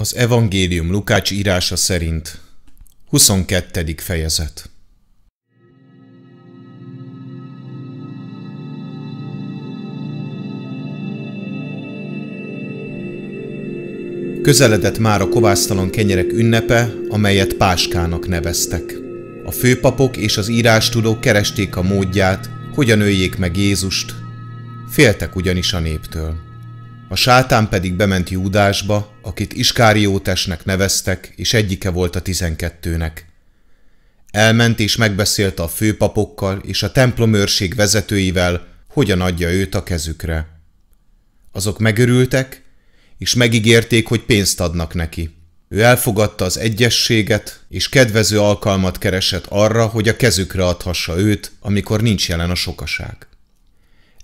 Az evangélium Lukács írása szerint 22. fejezet Közeledett már a kovásztalan kenyerek ünnepe, amelyet Páskának neveztek. A főpapok és az írástudók keresték a módját, hogyan öljék meg Jézust. Féltek ugyanis a néptől. A sátán pedig bement Júdásba, akit Iskáriótesnek neveztek, és egyike volt a tizenkettőnek. Elment és megbeszélte a főpapokkal és a templomőrség vezetőivel, hogyan adja őt a kezükre. Azok megörültek, és megígérték, hogy pénzt adnak neki. Ő elfogadta az egyességet, és kedvező alkalmat keresett arra, hogy a kezükre adhassa őt, amikor nincs jelen a sokaság.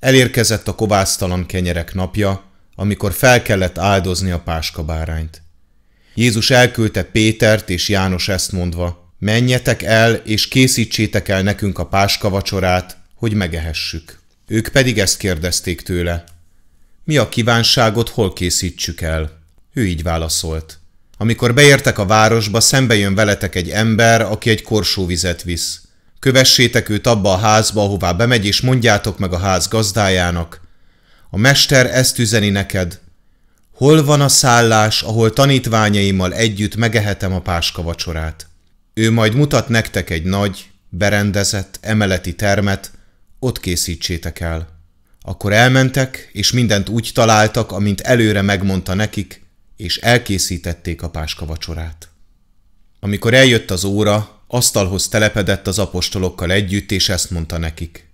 Elérkezett a kovásztalan kenyerek napja, amikor fel kellett áldozni a páskabárányt. Jézus elküldte Pétert és János ezt mondva, menjetek el és készítsétek el nekünk a páska vacsorát, hogy megehessük. Ők pedig ezt kérdezték tőle. Mi a kívánságot hol készítsük el? Ő így válaszolt. Amikor beértek a városba, szembe jön veletek egy ember, aki egy korsó vizet visz. Kövessétek őt abba a házba, ahová bemegy, és mondjátok meg a ház gazdájának, a mester ezt üzeni neked. Hol van a szállás, ahol tanítványaimmal együtt megehetem a páska vacsorát? Ő majd mutat nektek egy nagy, berendezett, emeleti termet, ott készítsétek el. Akkor elmentek, és mindent úgy találtak, amint előre megmondta nekik, és elkészítették a páska vacsorát. Amikor eljött az óra, asztalhoz telepedett az apostolokkal együtt, és ezt mondta nekik.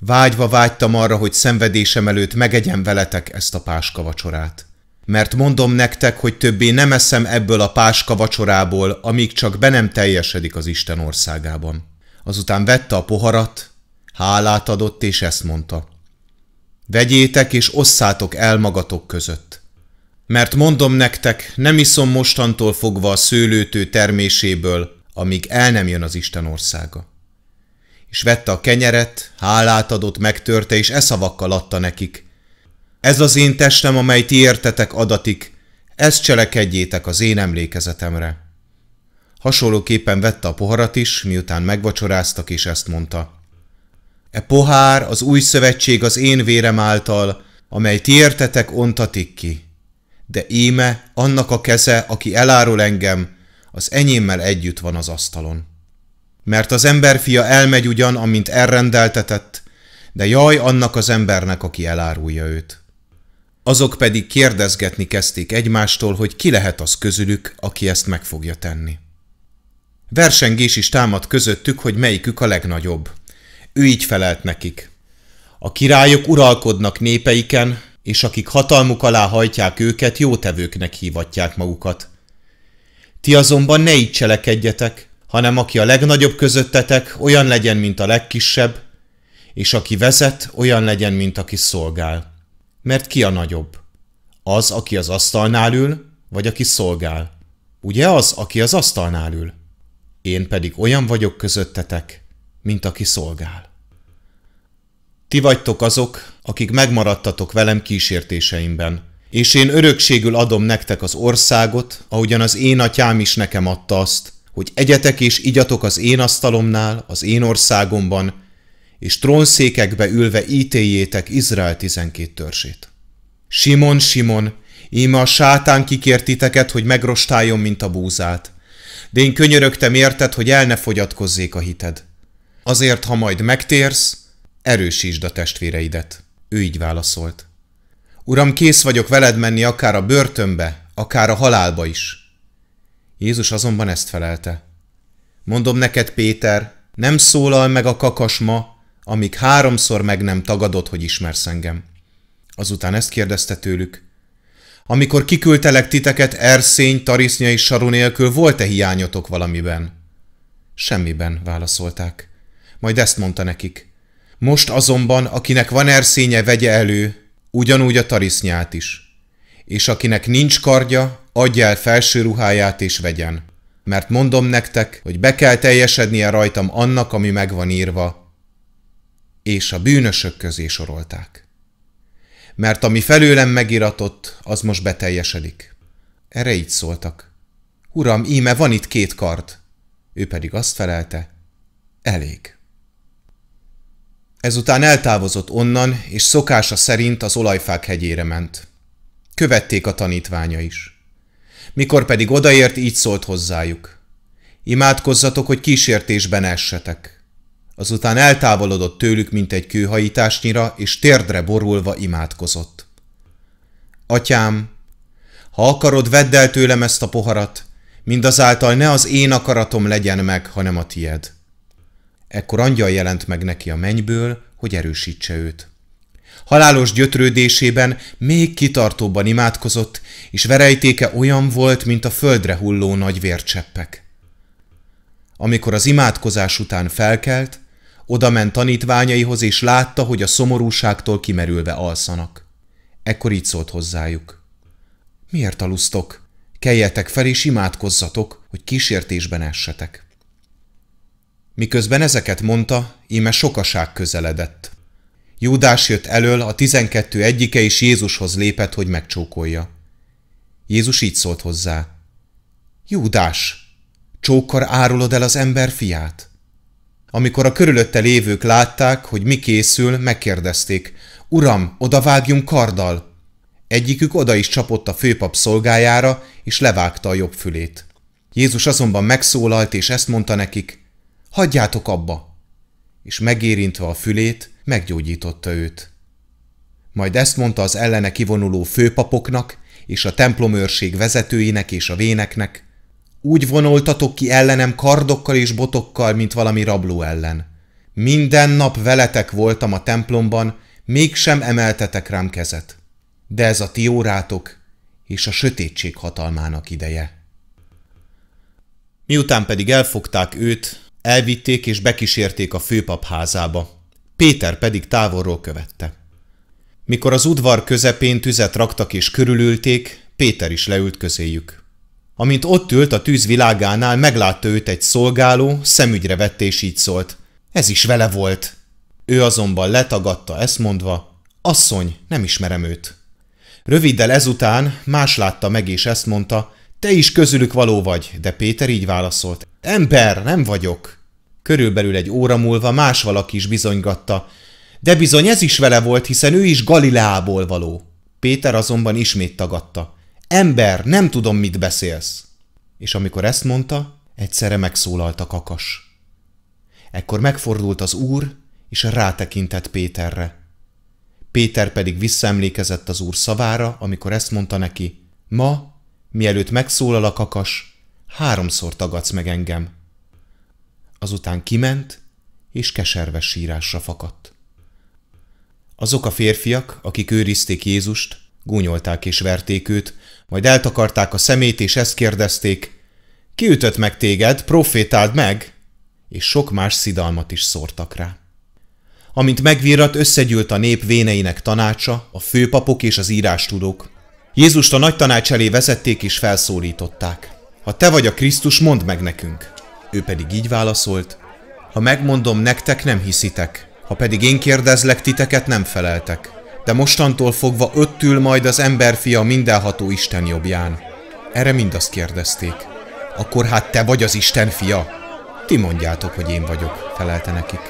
Vágyva vágytam arra, hogy szenvedésem előtt megegyem veletek ezt a páska vacsorát. Mert mondom nektek, hogy többé nem eszem ebből a páska vacsorából, amíg csak be nem teljesedik az Isten országában. Azután vette a poharat, hálát adott, és ezt mondta. Vegyétek és osszátok el magatok között. Mert mondom nektek, nem iszom mostantól fogva a szőlőtő terméséből, amíg el nem jön az Isten országa és vette a kenyeret, hálát adott, megtörte, és e szavakkal adta nekik. Ez az én testem, amely ti értetek adatik, ezt cselekedjétek az én emlékezetemre. Hasonlóképpen vette a poharat is, miután megvacsoráztak, és ezt mondta. E pohár az új szövetség az én vérem által, amely ti értetek, ontatik ki. De íme annak a keze, aki elárul engem, az enyémmel együtt van az asztalon. Mert az emberfia elmegy ugyan, amint elrendeltetett, de jaj annak az embernek, aki elárulja őt. Azok pedig kérdezgetni kezdték egymástól, hogy ki lehet az közülük, aki ezt meg fogja tenni. Versengés is támad közöttük, hogy melyikük a legnagyobb. Ő így felelt nekik. A királyok uralkodnak népeiken, és akik hatalmuk alá hajtják őket, jótevőknek hívatják magukat. Ti azonban ne így cselekedjetek, hanem aki a legnagyobb közöttetek, olyan legyen, mint a legkisebb, és aki vezet, olyan legyen, mint aki szolgál. Mert ki a nagyobb? Az, aki az asztalnál ül, vagy aki szolgál? Ugye az, aki az asztalnál ül? Én pedig olyan vagyok közöttetek, mint aki szolgál. Ti vagytok azok, akik megmaradtatok velem kísértéseimben, és én örökségül adom nektek az országot, ahogyan az én atyám is nekem adta azt, hogy egyetek és igyatok az én asztalomnál, az én országomban, és trónszékekbe ülve ítéljétek Izrael tizenkét törzsét. Simon, Simon, íme a sátán kikértiteket, hogy megrostáljon, mint a búzát. De én könyörögtem érted, hogy el ne fogyatkozzék a hited. Azért, ha majd megtérsz, erősítsd a testvéreidet. Ő így válaszolt. Uram, kész vagyok veled menni akár a börtönbe, akár a halálba is. Jézus azonban ezt felelte. Mondom neked, Péter, nem szólal meg a kakas ma, amíg háromszor meg nem tagadod, hogy ismersz engem. Azután ezt kérdezte tőlük. Amikor kiküldtelek titeket erszény, tarisznya és saru nélkül, volt-e hiányotok valamiben? Semmiben, válaszolták. Majd ezt mondta nekik. Most azonban, akinek van erszénye, vegye elő, ugyanúgy a tarisznyát is. És akinek nincs kardja, adja el felső ruháját és vegyen. Mert mondom nektek, hogy be kell teljesednie rajtam annak, ami megvan írva. És a bűnösök közé sorolták. Mert ami felőlem megiratott, az most beteljesedik. Erre így szóltak. Uram, íme van itt két kard. Ő pedig azt felelte, elég. Ezután eltávozott onnan, és szokása szerint az olajfák hegyére ment. Követték a tanítványa is. Mikor pedig odaért, így szólt hozzájuk. Imádkozzatok, hogy kísértésben essetek. Azután eltávolodott tőlük, mint egy kőhajításnyira, és térdre borulva imádkozott. Atyám, ha akarod, vedd el tőlem ezt a poharat, mindazáltal ne az én akaratom legyen meg, hanem a tied. Ekkor angyal jelent meg neki a mennyből, hogy erősítse őt. Halálos gyötrődésében még kitartóbban imádkozott, és verejtéke olyan volt, mint a földre hulló nagy vércseppek. Amikor az imádkozás után felkelt, odament tanítványaihoz, és látta, hogy a szomorúságtól kimerülve alszanak. Ekkor így szólt hozzájuk. Miért alusztok? Keljetek fel és imádkozzatok, hogy kísértésben essetek. Miközben ezeket mondta, íme sokaság közeledett. Júdás jött elől, a tizenkettő egyike is Jézushoz lépett, hogy megcsókolja. Jézus így szólt hozzá. Júdás, csókar árulod el az ember fiát? Amikor a körülötte lévők látták, hogy mi készül, megkérdezték, Uram, oda vágjunk karddal! Egyikük oda is csapott a főpap szolgájára, és levágta a jobb fülét. Jézus azonban megszólalt, és ezt mondta nekik, hagyjátok abba, és megérintve a fülét, meggyógyította őt. Majd ezt mondta az ellene kivonuló főpapoknak és a templomőrség vezetőinek és a véneknek, úgy vonoltatok ki ellenem kardokkal és botokkal, mint valami rabló ellen. Minden nap veletek voltam a templomban, mégsem emeltetek rám kezet. De ez a ti órátok és a sötétség hatalmának ideje. Miután pedig elfogták őt, Elvitték és bekísérték a főpap házába. Péter pedig távolról követte. Mikor az udvar közepén tüzet raktak és körülülték, Péter is leült közéjük. Amint ott ült a tűz világánál, meglátta őt egy szolgáló, szemügyre vett és így szólt. Ez is vele volt. Ő azonban letagadta ezt mondva, asszony, nem ismerem őt. Röviddel ezután más látta meg és ezt mondta, te is közülük való vagy, de Péter így válaszolt, ember, nem vagyok. Körülbelül egy óra múlva más valaki is bizonygatta. De bizony ez is vele volt, hiszen ő is Galileából való. Péter azonban ismét tagadta. Ember, nem tudom, mit beszélsz. És amikor ezt mondta, egyszerre megszólalt a kakas. Ekkor megfordult az úr, és rátekintett Péterre. Péter pedig visszaemlékezett az úr szavára, amikor ezt mondta neki. Ma, mielőtt megszólal a kakas, háromszor tagadsz meg engem. Azután kiment, és keserves sírásra fakadt. Azok a férfiak, akik őrizték Jézust, gúnyolták és verték őt, majd eltakarták a szemét, és ezt kérdezték, ki ütött meg téged, profétáld meg? És sok más szidalmat is szórtak rá. Amint megvirrat, összegyűlt a nép véneinek tanácsa, a főpapok és az írástudók. Jézust a nagy tanács elé vezették és felszólították. Ha te vagy a Krisztus, mondd meg nekünk! Ő pedig így válaszolt, ha megmondom nektek, nem hiszitek. Ha pedig én kérdezlek, titeket nem feleltek. De mostantól fogva ott ül majd az emberfia mindenható Isten jobbján. Erre mind azt kérdezték. Akkor hát te vagy az Isten fia? Ti mondjátok, hogy én vagyok, felelte nekik.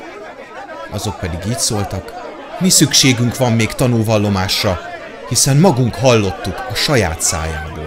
Azok pedig így szóltak. Mi szükségünk van még tanúvallomásra, hiszen magunk hallottuk a saját száján.